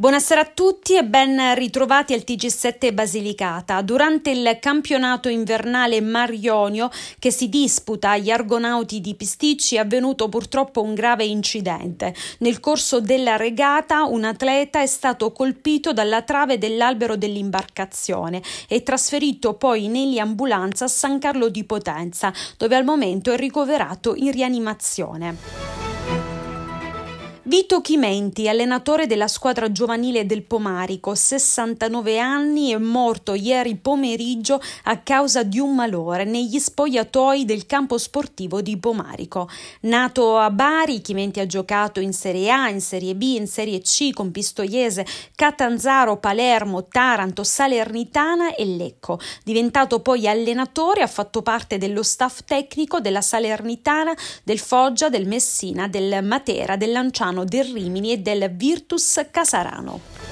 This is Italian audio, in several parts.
Buonasera a tutti e ben ritrovati al TG7 Basilicata. Durante il campionato invernale Marionio che si disputa agli Argonauti di Pisticci è avvenuto purtroppo un grave incidente. Nel corso della regata un atleta è stato colpito dalla trave dell'albero dell'imbarcazione e trasferito poi in eliambulanza a San Carlo di Potenza, dove al momento è ricoverato in rianimazione. Vito Chimenti, allenatore della squadra giovanile del Pomarico, 69 anni, è morto ieri pomeriggio a causa di un malore negli spogliatoi del campo sportivo di Pomarico. Nato a Bari, Chimenti ha giocato in Serie A, in Serie B, in Serie C con Pistoiese, Catanzaro, Palermo, Taranto, Salernitana e Lecco. Diventato poi allenatore, ha fatto parte dello staff tecnico della Salernitana, del Foggia, del Messina, del Matera, del Lanciano del Rimini e del Virtus Casarano.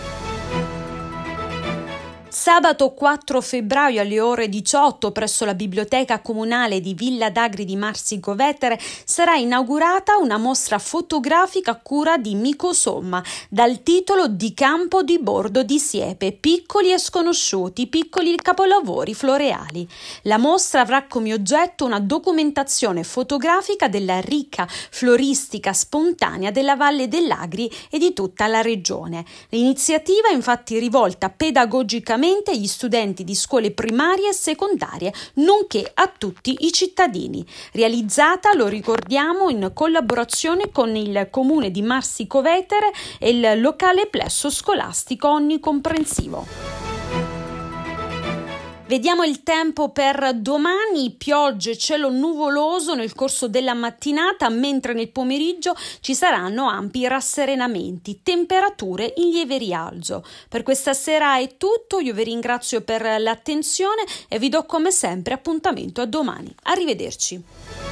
Sabato 4 febbraio alle ore 18 presso la biblioteca comunale di Villa d'Agri di Marsico Vetere sarà inaugurata una mostra fotografica a cura di Mico Somma dal titolo Di campo di bordo di siepe, piccoli e sconosciuti, piccoli capolavori floreali. La mostra avrà come oggetto una documentazione fotografica della ricca floristica spontanea della Valle dell'Agri e di tutta la regione. L'iniziativa è infatti rivolta pedagogicamente gratuitamente agli studenti di scuole primarie e secondarie, nonché a tutti i cittadini. Realizzata, lo ricordiamo, in collaborazione con il comune di Marsico Vetere e il locale plesso scolastico onnicomprensivo. Vediamo il tempo per domani, piogge, cielo nuvoloso nel corso della mattinata, mentre nel pomeriggio ci saranno ampi rasserenamenti, temperature in lieve rialzo. Per questa sera è tutto, io vi ringrazio per l'attenzione e vi do come sempre appuntamento a domani. Arrivederci.